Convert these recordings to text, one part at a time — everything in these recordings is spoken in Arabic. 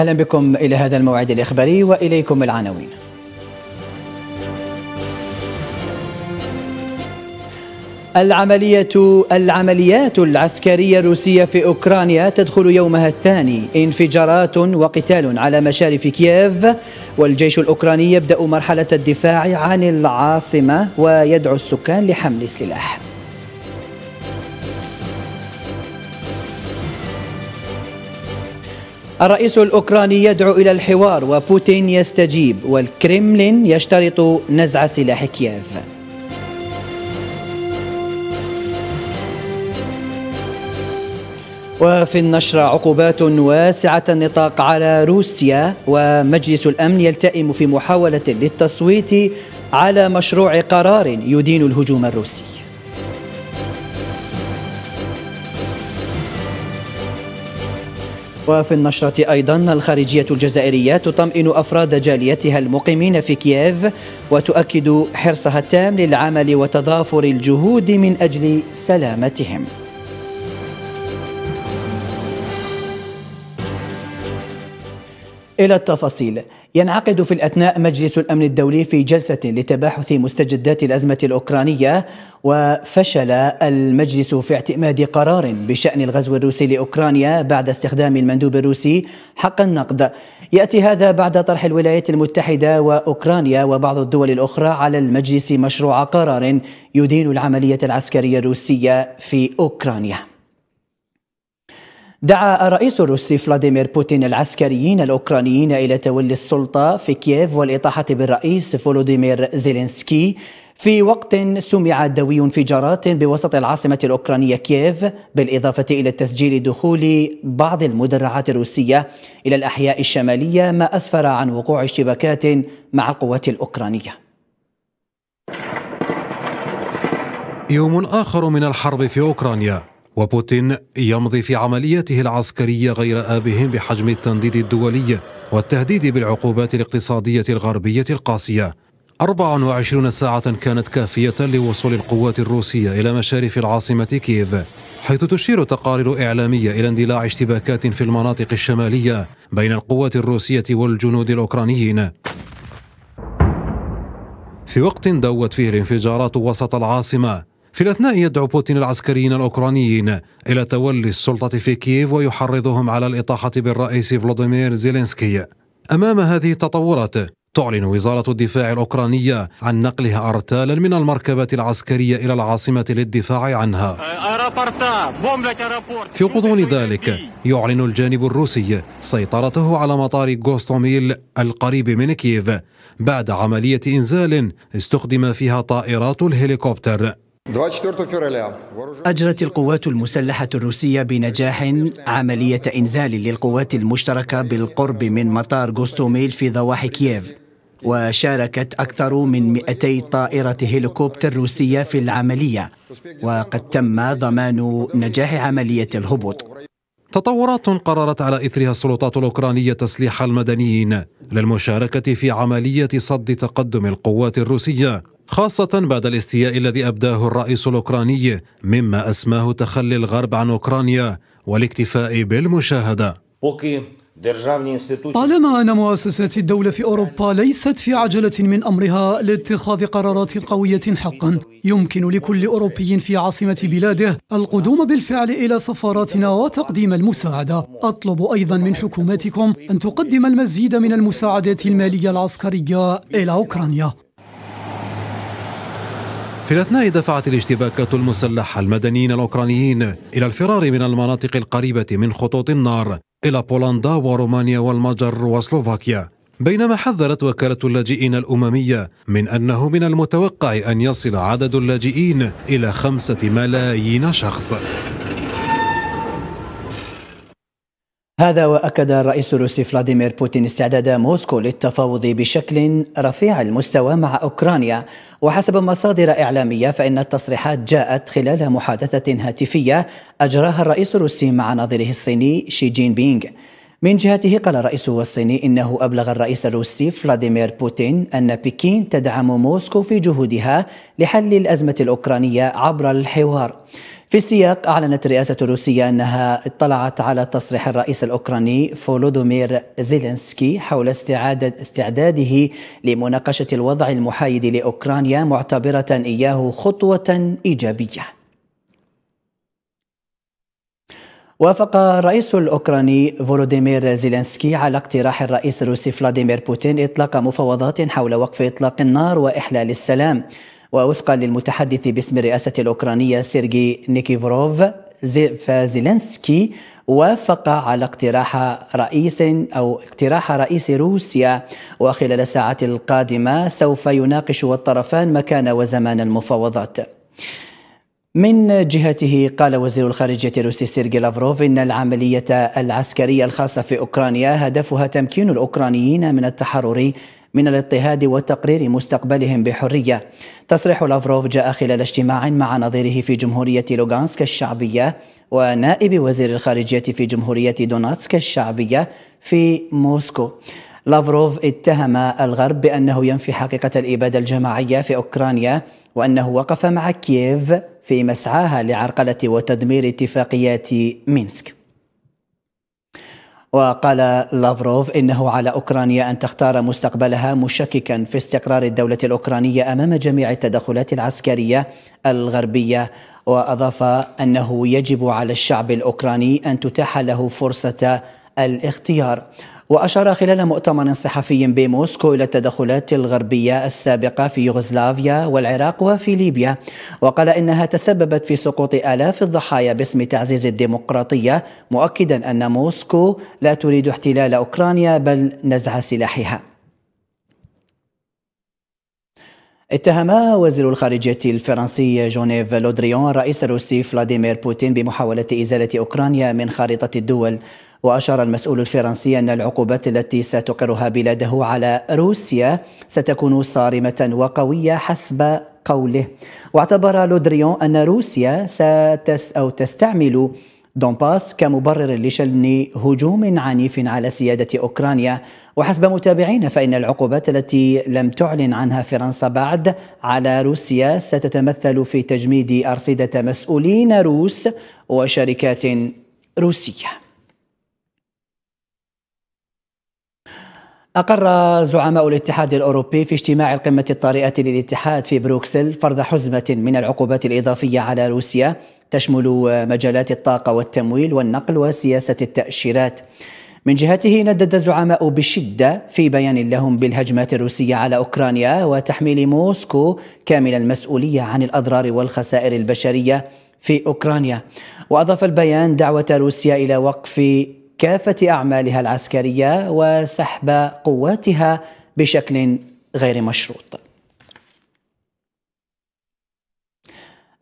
أهلا بكم إلى هذا الموعد الإخباري وإليكم العناوين العملية العمليات العسكرية الروسية في أوكرانيا تدخل يومها الثاني انفجارات وقتال على مشارف كييف والجيش الأوكراني يبدأ مرحلة الدفاع عن العاصمة ويدعو السكان لحمل السلاح الرئيس الأوكراني يدعو إلى الحوار وبوتين يستجيب والكريملين يشترط نزع سلاح كييف وفي النشرة عقوبات واسعة النطاق على روسيا ومجلس الأمن يلتئم في محاولة للتصويت على مشروع قرار يدين الهجوم الروسي وفي النشرة أيضا الخارجية الجزائرية تطمئن أفراد جاليتها المقيمين في كييف وتؤكد حرصها التام للعمل وتضافر الجهود من أجل سلامتهم إلى التفاصيل ينعقد في الأثناء مجلس الأمن الدولي في جلسة لتباحث مستجدات الأزمة الأوكرانية وفشل المجلس في اعتماد قرار بشأن الغزو الروسي لأوكرانيا بعد استخدام المندوب الروسي حق النقد يأتي هذا بعد طرح الولايات المتحدة وأوكرانيا وبعض الدول الأخرى على المجلس مشروع قرار يدين العملية العسكرية الروسية في أوكرانيا دعا الرئيس الروسي فلاديمير بوتين العسكريين الأوكرانيين إلى تولي السلطة في كييف والإطاحة بالرئيس فولوديمير زيلينسكي في وقت سمع دوي انفجارات بوسط العاصمة الأوكرانية كييف بالإضافة إلى تسجيل دخول بعض المدرعات الروسية إلى الأحياء الشمالية ما أسفر عن وقوع اشتباكات مع القوات الأوكرانية يوم آخر من الحرب في أوكرانيا وبوتين يمضي في عملياته العسكرية غير آبهم بحجم التنديد الدولي والتهديد بالعقوبات الاقتصادية الغربية القاسية 24 ساعة كانت كافية لوصول القوات الروسية إلى مشارف العاصمة كييف حيث تشير تقارير إعلامية إلى اندلاع اشتباكات في المناطق الشمالية بين القوات الروسية والجنود الأوكرانيين في وقت دوت فيه الانفجارات وسط العاصمة في الأثناء يدعو بوتين العسكريين الأوكرانيين إلى تولي السلطة في كييف ويحرضهم على الإطاحة بالرئيس فلاديمير زيلينسكي أمام هذه التطورات تعلن وزارة الدفاع الأوكرانية عن نقلها أرتالا من المركبات العسكرية إلى العاصمة للدفاع عنها في غضون ذلك يعلن الجانب الروسي سيطرته على مطار غوستوميل القريب من كييف بعد عملية إنزال استخدم فيها طائرات الهليكوبتر أجرت القوات المسلحة الروسية بنجاح عملية إنزال للقوات المشتركة بالقرب من مطار غوستوميل في ضواحي كييف وشاركت أكثر من 200 طائرة هليكوبتر روسية في العملية وقد تم ضمان نجاح عملية الهبوط تطورات قررت على إثرها السلطات الأوكرانية تسليح المدنيين للمشاركة في عملية صد تقدم القوات الروسية خاصة بعد الاستياء الذي أبداه الرئيس الأوكراني مما أسماه تخلي الغرب عن أوكرانيا والاكتفاء بالمشاهدة طالما أن مؤسسات الدولة في أوروبا ليست في عجلة من أمرها لاتخاذ قرارات قوية حقا يمكن لكل أوروبي في عاصمة بلاده القدوم بالفعل إلى سفاراتنا وتقديم المساعدة أطلب أيضا من حكوماتكم أن تقدم المزيد من المساعدات المالية العسكرية إلى أوكرانيا في الأثناء دفعت الاشتباكات المسلحة المدنيين الأوكرانيين إلى الفرار من المناطق القريبة من خطوط النار إلى بولندا ورومانيا والمجر وسلوفاكيا بينما حذرت وكالة اللاجئين الأممية من أنه من المتوقع أن يصل عدد اللاجئين إلى خمسة ملايين شخص هذا وأكد الرئيس الروسي فلاديمير بوتين استعداد موسكو للتفاوض بشكل رفيع المستوى مع أوكرانيا وحسب مصادر إعلامية فإن التصريحات جاءت خلال محادثة هاتفية أجراها الرئيس الروسي مع ناظره الصيني شي جين بينغ من جهته قال الرئيس الصيني إنه أبلغ الرئيس الروسي فلاديمير بوتين أن بكين تدعم موسكو في جهودها لحل الأزمة الأوكرانية عبر الحوار في السياق أعلنت الرئاسة الروسية أنها اطلعت على تصريح الرئيس الأوكراني فولودومير زيلنسكي حول استعادة استعداده لمناقشة الوضع المحايد لأوكرانيا معتبرة إياه خطوة إيجابية وافق الرئيس الأوكراني فولوديمير زيلنسكي على اقتراح الرئيس الروسي فلاديمير بوتين إطلاق مفاوضات حول وقف إطلاق النار وإحلال السلام ووفقا للمتحدث باسم الرئاسة الأوكرانية سيرجي نيكيفروف فازيلنسكي وافق على اقتراح رئيس او اقتراح رئيس روسيا وخلال الساعات القادمه سوف يناقش الطرفان مكان وزمان المفاوضات. من جهته قال وزير الخارجية الروسي سيرجي لافروف إن العملية العسكرية الخاصة في أوكرانيا هدفها تمكين الأوكرانيين من التحرر من الاضطهاد وتقرير مستقبلهم بحرية تصريح لافروف جاء خلال اجتماع مع نظيره في جمهورية لوغانسك الشعبية ونائب وزير الخارجية في جمهورية دوناتسك الشعبية في موسكو لافروف اتهم الغرب بأنه ينفي حقيقة الإبادة الجماعية في أوكرانيا وأنه وقف مع كييف في مسعاها لعرقلة وتدمير اتفاقيات مينسك وقال لافروف انه على اوكرانيا ان تختار مستقبلها مشككا في استقرار الدوله الاوكرانيه امام جميع التدخلات العسكريه الغربيه واضاف انه يجب على الشعب الاوكراني ان تتاح له فرصه الاختيار وأشار خلال مؤتمر صحفي بموسكو إلى التدخلات الغربية السابقة في يوغوسلافيا والعراق وفي ليبيا وقال إنها تسببت في سقوط آلاف الضحايا باسم تعزيز الديمقراطية مؤكدا أن موسكو لا تريد احتلال أوكرانيا بل نزع سلاحها اتهم وزير الخارجية الفرنسي جونيف لودريون الرئيس الروسي فلاديمير بوتين بمحاولة إزالة أوكرانيا من خارطة الدول وأشار المسؤول الفرنسي أن العقوبات التي ستقرها بلاده على روسيا ستكون صارمة وقوية حسب قوله واعتبر لودريون أن روسيا ستس أو تستعمل دونباس كمبرر لشن هجوم عنيف على سيادة أوكرانيا وحسب متابعين فإن العقوبات التي لم تعلن عنها فرنسا بعد على روسيا ستتمثل في تجميد أرصدة مسؤولين روس وشركات روسيه أقر زعماء الاتحاد الأوروبي في اجتماع القمة الطارئة للاتحاد في بروكسل فرض حزمة من العقوبات الإضافية على روسيا تشمل مجالات الطاقة والتمويل والنقل وسياسة التأشيرات. من جهته ندد الزعماء بشدة في بيان لهم بالهجمات الروسية على أوكرانيا وتحميل موسكو كامل المسؤولية عن الأضرار والخسائر البشرية في أوكرانيا. وأضاف البيان دعوة روسيا إلى وقف كافة أعمالها العسكرية وسحب قواتها بشكل غير مشروط.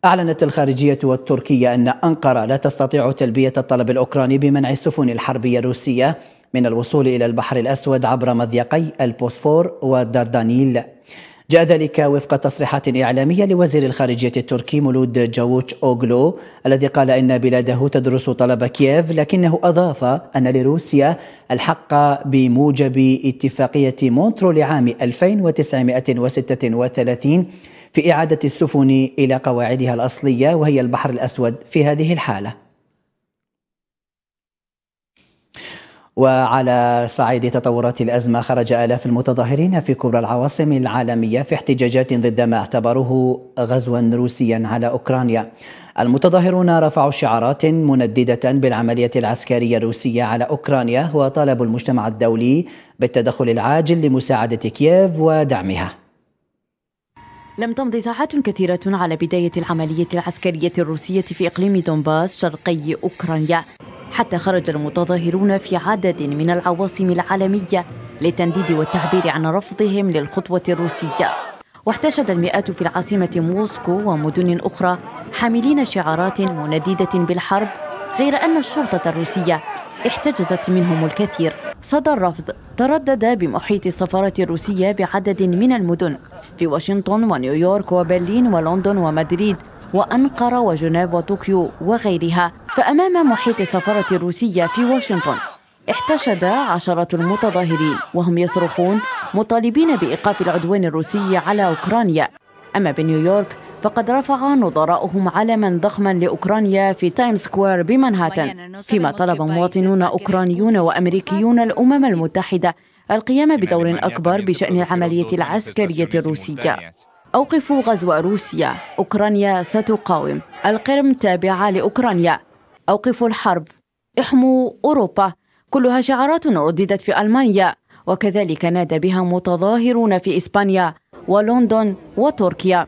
أعلنت الخارجية والتركية أن أنقرة لا تستطيع تلبية الطلب الأوكراني بمنع السفن الحربية الروسية من الوصول إلى البحر الأسود عبر مضيقي البوسفور والدردانيل جاء ذلك وفق تصريحات إعلامية لوزير الخارجية التركي مولود جاووتش أوغلو الذي قال إن بلاده تدرس طلب كييف لكنه أضاف أن لروسيا الحق بموجب اتفاقية مونترو لعام 1936 في إعادة السفن إلى قواعدها الأصلية وهي البحر الأسود في هذه الحالة وعلى صعيد تطورات الأزمة خرج آلاف المتظاهرين في كبرى العواصم العالمية في احتجاجات ضد ما اعتبروه غزوا روسيا على أوكرانيا المتظاهرون رفعوا شعارات منددة بالعملية العسكرية الروسية على أوكرانيا وطالبوا المجتمع الدولي بالتدخل العاجل لمساعدة كييف ودعمها لم تمض ساعات كثيرة على بداية العملية العسكرية الروسية في إقليم دونباس شرقي أوكرانيا حتى خرج المتظاهرون في عدد من العواصم العالمية للتنديد والتعبير عن رفضهم للخطوة الروسية واحتشد المئات في العاصمة موسكو ومدن أخرى حاملين شعارات منددة بالحرب غير أن الشرطة الروسية احتجزت منهم الكثير صدى الرفض تردد بمحيط السفارة الروسية بعدد من المدن في واشنطن ونيويورك وبرلين ولندن ومدريد وأنقرة وجنيف وطوكيو وغيرها فأمام محيط السفارة الروسية في واشنطن احتشد عشرة المتظاهرين وهم يصرخون مطالبين بإيقاف العدوان الروسي على أوكرانيا أما بنيويورك فقد رفع نظراؤهم علما ضخما لأوكرانيا في تايم سكوير بمنهاتن فيما طلب مواطنون أوكرانيون وأمريكيون الأمم المتحدة القيام بدور أكبر بشأن العملية العسكرية الروسية أوقفوا غزو روسيا أوكرانيا ستقاوم القرم تابعة لأوكرانيا أوقفوا الحرب احموا أوروبا كلها شعارات رددت في ألمانيا وكذلك نادى بها متظاهرون في إسبانيا ولندن وتركيا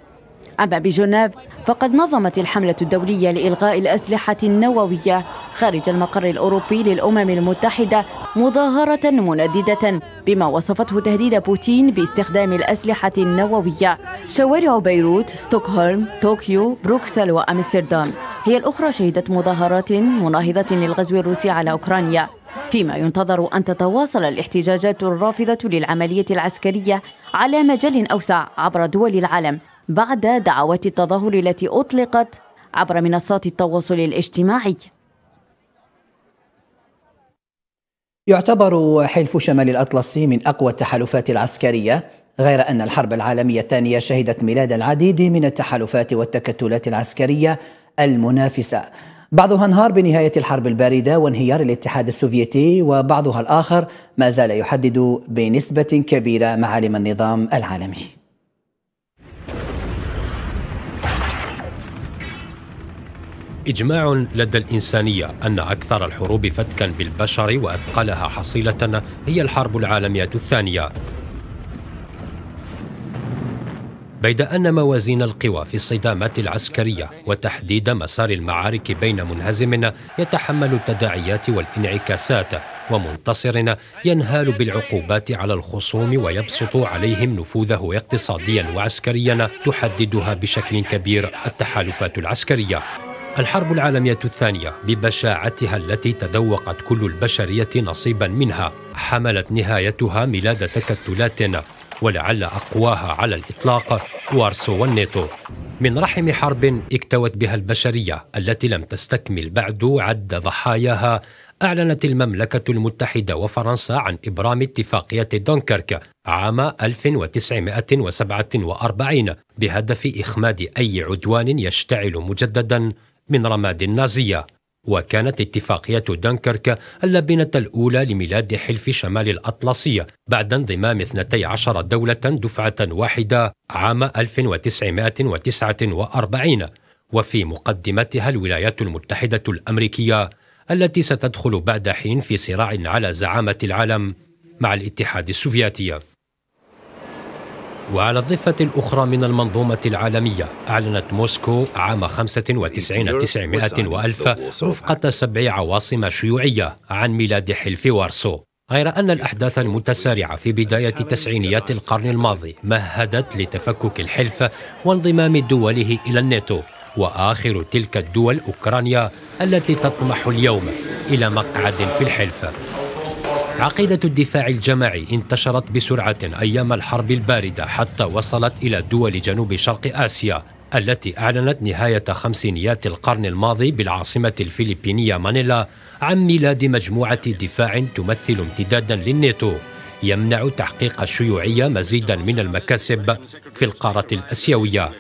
أما بجنيف فقد نظمت الحملة الدولية لإلغاء الأسلحة النووية خارج المقر الأوروبي للأمم المتحدة مظاهرة منددة بما وصفته تهديد بوتين باستخدام الأسلحة النووية شوارع بيروت، ستوكهولم، طوكيو، بروكسل وأمستردام هي الأخرى شهدت مظاهرات مناهضة للغزو الروسي على أوكرانيا فيما ينتظر أن تتواصل الاحتجاجات الرافضة للعملية العسكرية على مجال أوسع عبر دول العالم بعد دعوات التظاهر التي أطلقت عبر منصات التواصل الاجتماعي يعتبر حلف شمال الأطلسي من أقوى التحالفات العسكرية غير أن الحرب العالمية الثانية شهدت ميلاد العديد من التحالفات والتكتلات العسكرية المنافسة بعضها انهار بنهاية الحرب الباردة وانهيار الاتحاد السوفيتي وبعضها الآخر ما زال يحدد بنسبة كبيرة معالم النظام العالمي إجماع لدى الإنسانية أن أكثر الحروب فتكا بالبشر وأثقلها حصيلة هي الحرب العالمية الثانية بيد أن موازين القوى في الصدامات العسكرية وتحديد مسار المعارك بين منهزم يتحمل التداعيات والانعكاسات ومنتصر ينهال بالعقوبات على الخصوم ويبسط عليهم نفوذه اقتصاديا وعسكريا تحددها بشكل كبير التحالفات العسكريه الحرب العالمية الثانية ببشاعتها التي تذوقت كل البشرية نصيبا منها حملت نهايتها ميلاد تكتلات ولعل أقواها على الإطلاق وارسو والنيتو من رحم حرب اكتوت بها البشرية التي لم تستكمل بعد عد ضحاياها أعلنت المملكة المتحدة وفرنسا عن إبرام اتفاقية دونكرك عام 1947 بهدف إخماد أي عدوان يشتعل مجددا من رماد النازية وكانت اتفاقية دنكرك اللبنة الأولى لميلاد حلف شمال الأطلسي بعد انضمام 12 دولة دفعة واحدة عام 1949 وفي مقدمتها الولايات المتحدة الأمريكية التي ستدخل بعد حين في صراع على زعامة العالم مع الاتحاد السوفيتي وعلى الضفة الأخرى من المنظومة العالمية أعلنت موسكو عام 95 900 وألف رفقة سبع عواصم شيوعية عن ميلاد حلف وارسو غير أن الأحداث المتسارعة في بداية تسعينيات القرن الماضي مهدت لتفكك الحلف وانضمام دوله إلى الناتو وآخر تلك الدول أوكرانيا التي تطمح اليوم إلى مقعد في الحلف عقيدة الدفاع الجماعي انتشرت بسرعة أيام الحرب الباردة حتى وصلت إلى دول جنوب شرق آسيا التي أعلنت نهاية خمسينيات القرن الماضي بالعاصمة الفلبينية مانيلا عن ميلاد مجموعة دفاع تمثل امتدادا للنيتو يمنع تحقيق الشيوعية مزيدا من المكاسب في القارة الأسيوية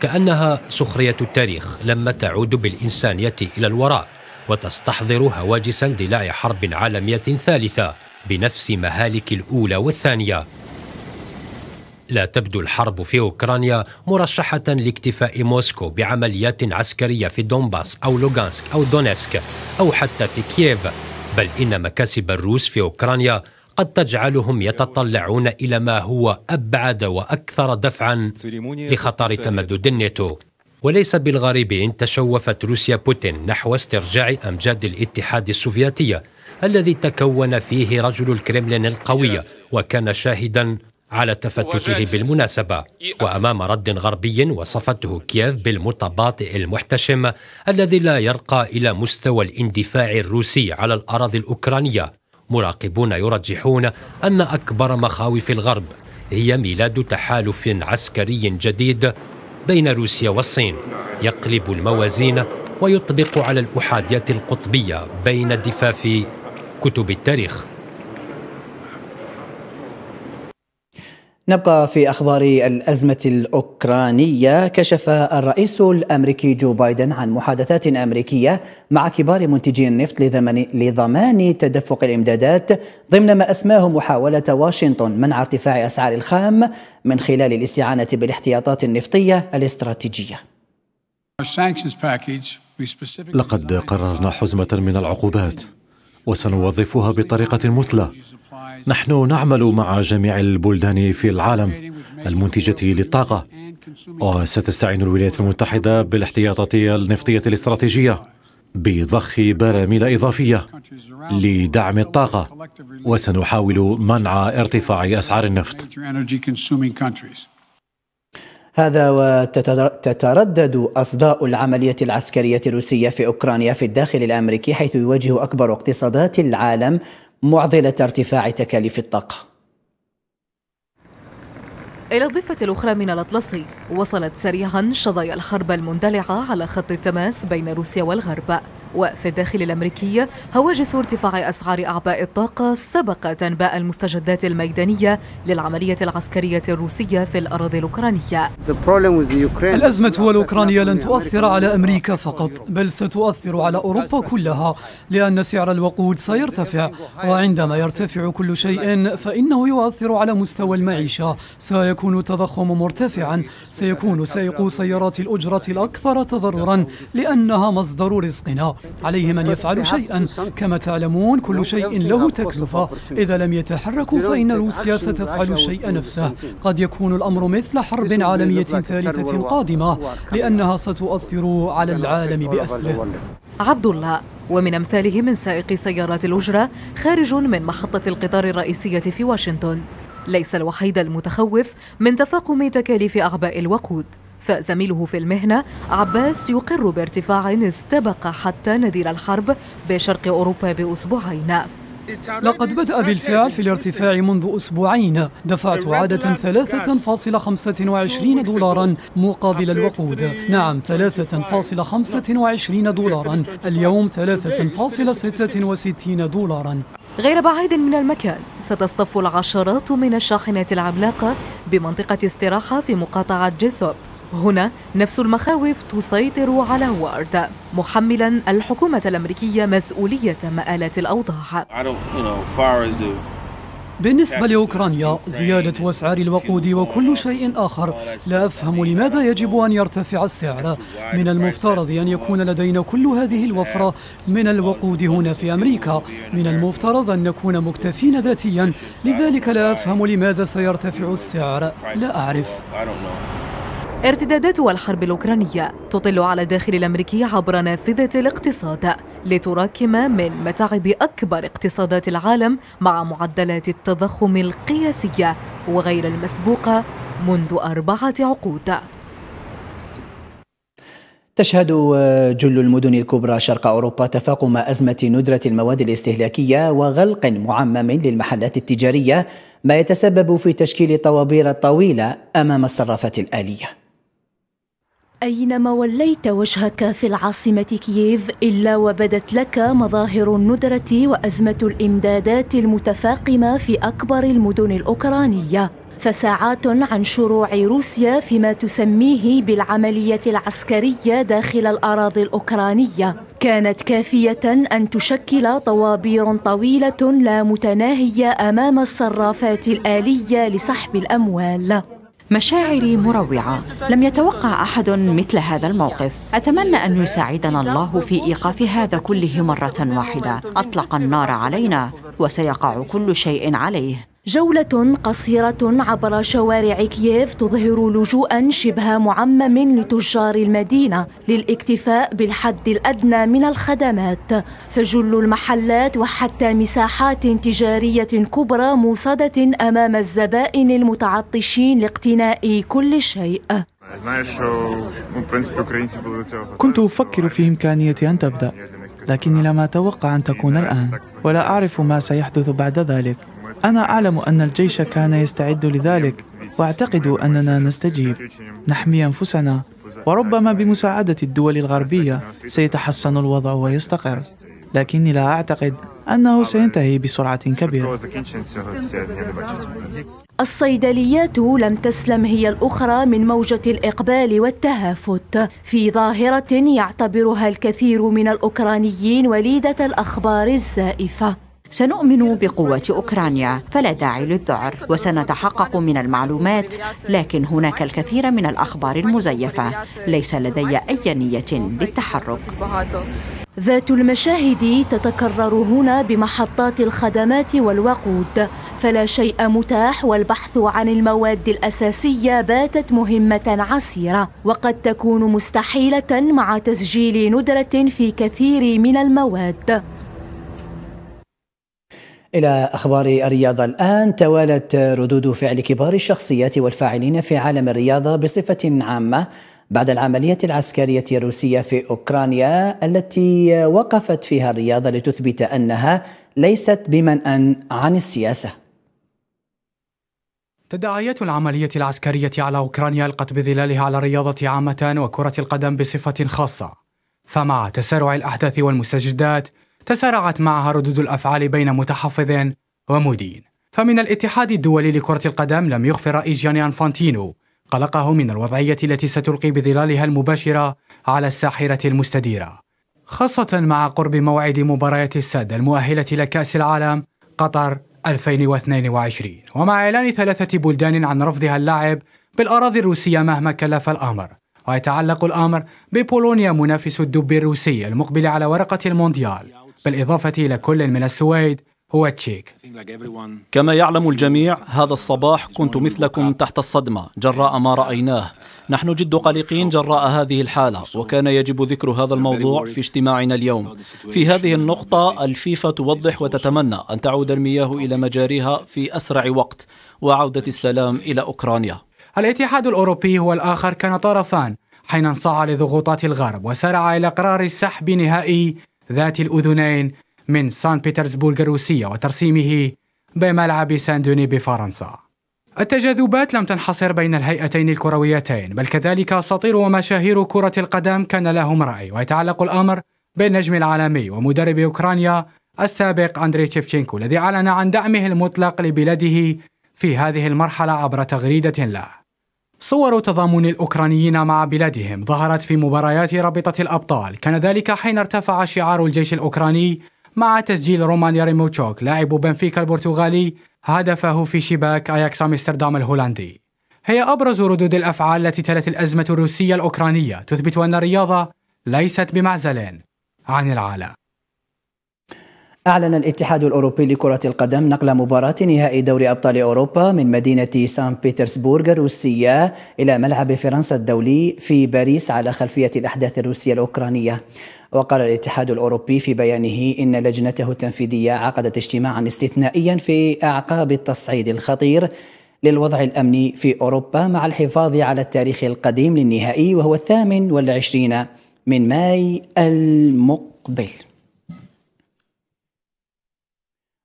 كأنها سخرية التاريخ لما تعود بالإنسانية إلى الوراء وتستحضر هواجس اندلاع حرب عالمية ثالثة بنفس مهالك الأولى والثانية لا تبدو الحرب في أوكرانيا مرشحة لاكتفاء موسكو بعمليات عسكرية في دونباس أو لوغانسك أو دونيفسك أو حتى في كييف بل إن مكاسب الروس في أوكرانيا قد تجعلهم يتطلعون إلى ما هو أبعد وأكثر دفعا لخطر تمدد الناتو وليس بالغريب إن تشوفت روسيا بوتين نحو استرجاع أمجاد الاتحاد السوفيتي الذي تكون فيه رجل الكرملين القوية وكان شاهدا على تفتته بالمناسبة إيه، وأمام رد غربي وصفته كييف بالمتباطئ المحتشم الذي لا يرقى إلى مستوى الاندفاع الروسي على الأراضي الأوكرانية مراقبون يرجحون أن أكبر مخاوف الغرب هي ميلاد تحالف عسكري جديد بين روسيا والصين يقلب الموازين ويطبق على الأحادية القطبية بين الدفاف كتب التاريخ نبقى في اخبار الازمه الاوكرانيه كشف الرئيس الامريكي جو بايدن عن محادثات امريكيه مع كبار منتجي النفط لضمان تدفق الامدادات ضمن ما اسماه محاوله واشنطن منع ارتفاع اسعار الخام من خلال الاستعانه بالاحتياطات النفطيه الاستراتيجيه. لقد قررنا حزمه من العقوبات وسنوظفها بطريقه مثلى نحن نعمل مع جميع البلدان في العالم المنتجة للطاقة وستستعين الولايات المتحدة بالاحتياطات النفطية الاستراتيجية بضخ براميل إضافية لدعم الطاقة وسنحاول منع ارتفاع أسعار النفط هذا وتتردد أصداء العملية العسكرية الروسية في أوكرانيا في الداخل الأمريكي حيث يواجه أكبر اقتصادات العالم معضله ارتفاع تكاليف الطاقه. إلى الضفة الأخرى من الأطلسي وصلت سريعا شظايا الحرب المندلعة على خط التماس بين روسيا والغرب وفي الداخل الأمريكي هواجس ارتفاع أسعار أعباء الطاقة سبقت أنباء المستجدات الميدانية للعملية العسكرية الروسية في الأراضي الأوكرانية الأزمة الأوكرانية لن تؤثر على أمريكا فقط بل ستؤثر على أوروبا كلها لأن سعر الوقود سيرتفع وعندما يرتفع كل شيء فإنه يؤثر على مستوى المعيشة سيكون التضخم مرتفعا سيكون سائقو سيارات الأجرة الأكثر تضررا لأنها مصدر رزقنا عليهم أن يفعلوا شيئا كما تعلمون كل شيء له تكلفة إذا لم يتحركوا فإن روسيا ستفعل الشيء نفسه قد يكون الأمر مثل حرب عالمية ثالثة قادمة لأنها ستؤثر على العالم بأسره عبد الله ومن أمثاله من سائق سيارات الأجرة خارج من محطة القطار الرئيسية في واشنطن ليس الوحيد المتخوف من تفاقم تكاليف أعباء الوقود فزميله في المهنة عباس يقر بارتفاع استبق حتى نذير الحرب بشرق أوروبا بأسبوعين لقد بدأ بالفعل في الارتفاع منذ أسبوعين دفعت عادة 3.25 دولارا مقابل الوقود نعم 3.25 دولارا اليوم 3.66 دولارا غير بعيد من المكان ستصطف العشرات من الشاحنات العملاقة بمنطقة استراحة في مقاطعة جيسوب هنا نفس المخاوف تسيطر على وارد محملا الحكومة الأمريكية مسؤولية مآلات الأوضاع بالنسبة لأوكرانيا زيادة أسعار الوقود وكل شيء آخر لا أفهم لماذا يجب أن يرتفع السعر من المفترض أن يكون لدينا كل هذه الوفرة من الوقود هنا في أمريكا من المفترض أن نكون مكتفين ذاتيا لذلك لا أفهم لماذا سيرتفع السعر لا أعرف ارتدادات الحرب الأوكرانية تطل على الداخل الأمريكي عبر نافذة الاقتصاد لتراكم من متاعب أكبر اقتصادات العالم مع معدلات التضخم القياسية وغير المسبوقة منذ أربعة عقود تشهد جل المدن الكبرى شرق أوروبا تفاقم أزمة ندرة المواد الاستهلاكية وغلق معمم للمحلات التجارية ما يتسبب في تشكيل طوابير طويلة أمام الصرافات الآلية أينما وليت وجهك في العاصمة كييف إلا وبدت لك مظاهر الندرة وأزمة الإمدادات المتفاقمة في أكبر المدن الأوكرانية فساعات عن شروع روسيا فيما تسميه بالعملية العسكرية داخل الأراضي الأوكرانية كانت كافية أن تشكل طوابير طويلة لا متناهية أمام الصرافات الآلية لسحب الأموال مشاعري مروعة لم يتوقع أحد مثل هذا الموقف أتمنى أن يساعدنا الله في إيقاف هذا كله مرة واحدة أطلق النار علينا وسيقع كل شيء عليه جولة قصيرة عبر شوارع كييف تظهر لجوءا شبه معمم لتجار المدينة للاكتفاء بالحد الأدنى من الخدمات فجل المحلات وحتى مساحات تجارية كبرى موصدة أمام الزبائن المتعطشين لاقتناء كل شيء كنت أفكر في إمكانية أن تبدأ لكني لم أتوقع أن تكون الآن ولا أعرف ما سيحدث بعد ذلك أنا أعلم أن الجيش كان يستعد لذلك وأعتقد أننا نستجيب نحمي أنفسنا وربما بمساعدة الدول الغربية سيتحسن الوضع ويستقر لكني لا أعتقد أنه سينتهي بسرعة كبيرة الصيدليات لم تسلم هي الأخرى من موجة الإقبال والتهافت في ظاهرة يعتبرها الكثير من الأوكرانيين وليدة الأخبار الزائفة سنؤمن بقوة أوكرانيا فلا داعي للذعر وسنتحقق من المعلومات لكن هناك الكثير من الأخبار المزيفة ليس لدي أي نية للتحرك ذات المشاهد تتكرر هنا بمحطات الخدمات والوقود فلا شيء متاح والبحث عن المواد الأساسية باتت مهمة عسيرة وقد تكون مستحيلة مع تسجيل ندرة في كثير من المواد إلى أخبار الرياضة الآن توالت ردود فعل كبار الشخصيات والفاعلين في عالم الرياضة بصفة عامة بعد العملية العسكرية الروسية في أوكرانيا التي وقفت فيها الرياضة لتثبت أنها ليست بمنأى عن السياسة تداعيات العملية العسكرية على أوكرانيا ألقت بظلالها على الرياضة عامة وكرة القدم بصفة خاصة فمع تسارع الأحداث والمستجدات تسارعت معها ردود الأفعال بين متحفظ ومدين فمن الاتحاد الدولي لكرة القدم لم يخف رئيس جاني أنفانتينو قلقه من الوضعية التي ستلقي بظلالها المباشرة على الساحرة المستديرة خاصة مع قرب موعد مباراة السد المؤهلة لكأس العالم قطر 2022 ومع إعلان ثلاثة بلدان عن رفضها اللعب بالأراضي الروسية مهما كلف الأمر ويتعلق الأمر ببولونيا منافس الدب الروسي المقبل على ورقة المونديال بالإضافة إلى كل من السويد هو تشيك كما يعلم الجميع هذا الصباح كنت مثلكم تحت الصدمة جراء ما رأيناه نحن جد قلقين جراء هذه الحالة وكان يجب ذكر هذا الموضوع في اجتماعنا اليوم في هذه النقطة الفيفا توضح وتتمنى أن تعود المياه إلى مجاريها في أسرع وقت وعودة السلام إلى أوكرانيا الاتحاد الأوروبي هو الآخر كان طرفان حين انصاع لضغوطات الغرب وسارع إلى قرار السحب نهائي ذات الأذنين من سان بيترسبورغ الروسية وترسيمه بملعب سان دوني بفرنسا التجاذبات لم تنحصر بين الهيئتين الكرويتين بل كذلك أساطير ومشاهير كرة القدم كان لهم رأي ويتعلق الأمر بالنجم العالمي ومدرب أوكرانيا السابق أندري تشيفتشينكو الذي أعلن عن دعمه المطلق لبلاده في هذه المرحلة عبر تغريدة له صور تضامن الأوكرانيين مع بلادهم ظهرت في مباريات رابطة الأبطال كان ذلك حين ارتفع شعار الجيش الأوكراني مع تسجيل رومان ياريموتشوك لاعب بنفيكا البرتغالي هدفه في شباك أياكس أمستردام الهولندي هي أبرز ردود الأفعال التي تلت الأزمة الروسية الأوكرانية تثبت أن الرياضة ليست بمعزل عن العالم أعلن الاتحاد الأوروبي لكرة القدم نقل مباراة نهائي دوري أبطال أوروبا من مدينة سان بيترسبورغ الروسية إلى ملعب فرنسا الدولي في باريس على خلفية الأحداث الروسية الأوكرانية وقال الاتحاد الأوروبي في بيانه إن لجنته التنفيذية عقدت اجتماعا استثنائيا في أعقاب التصعيد الخطير للوضع الأمني في أوروبا مع الحفاظ على التاريخ القديم للنهائي وهو الثامن والعشرين من ماي المقبل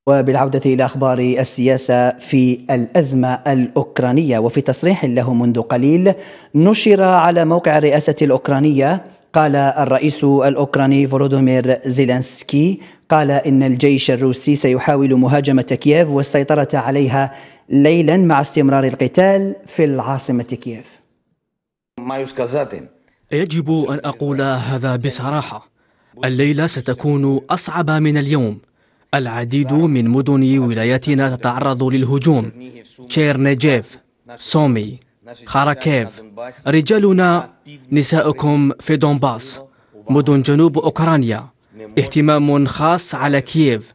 وبالعودة إلى أخبار السياسة في الأزمة الأوكرانية وفي تصريح له منذ قليل نشر على موقع الرئاسة الأوكرانية قال الرئيس الأوكراني فولودومير زيلانسكي قال إن الجيش الروسي سيحاول مهاجمة كييف والسيطرة عليها ليلا مع استمرار القتال في العاصمة كييف يجب أن أقول هذا بصراحة الليلة ستكون أصعب من اليوم العديد من مدن ولايتنا تتعرض للهجوم تشيرنيجيف سومي خاركيف رجالنا نساؤكم في دونباس مدن جنوب أوكرانيا اهتمام خاص على كييف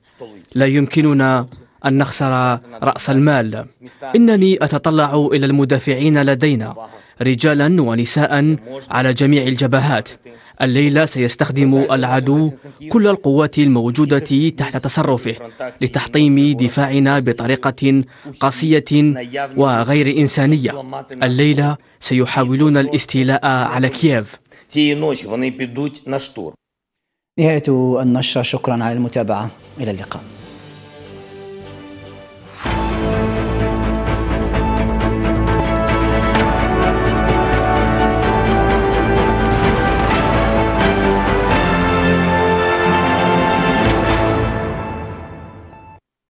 لا يمكننا أن نخسر رأس المال إنني أتطلع إلى المدافعين لدينا رجالا ونساء على جميع الجبهات الليلة سيستخدم العدو كل القوات الموجودة تحت تصرفه لتحطيم دفاعنا بطريقة قاسية وغير إنسانية الليلة سيحاولون الاستيلاء على كييف نهاية النشرة شكرا على المتابعة إلى اللقاء